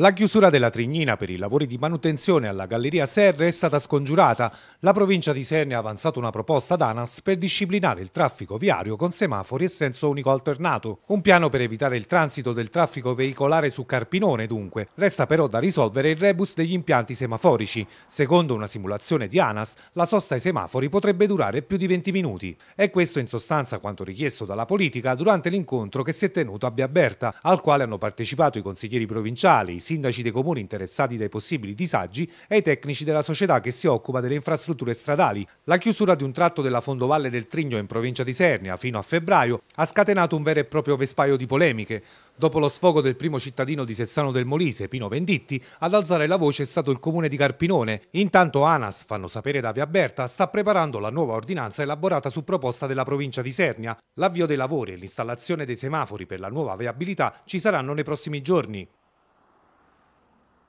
La chiusura della Trignina per i lavori di manutenzione alla Galleria Serre è stata scongiurata. La provincia di Serne ha avanzato una proposta ad ANAS per disciplinare il traffico viario con semafori e senso unico alternato. Un piano per evitare il transito del traffico veicolare su Carpinone, dunque. Resta però da risolvere il rebus degli impianti semaforici. Secondo una simulazione di ANAS, la sosta ai semafori potrebbe durare più di 20 minuti. È questo in sostanza quanto richiesto dalla politica durante l'incontro che si è tenuto a Via Berta, al quale hanno partecipato i consiglieri provinciali, sindaci dei comuni interessati dai possibili disagi e ai tecnici della società che si occupa delle infrastrutture stradali. La chiusura di un tratto della fondovalle del Trigno in provincia di Sernia fino a febbraio ha scatenato un vero e proprio vespaio di polemiche. Dopo lo sfogo del primo cittadino di Sessano del Molise, Pino Venditti, ad alzare la voce è stato il comune di Carpinone. Intanto ANAS, fanno sapere da Via Berta, sta preparando la nuova ordinanza elaborata su proposta della provincia di Sernia. L'avvio dei lavori e l'installazione dei semafori per la nuova viabilità ci saranno nei prossimi giorni.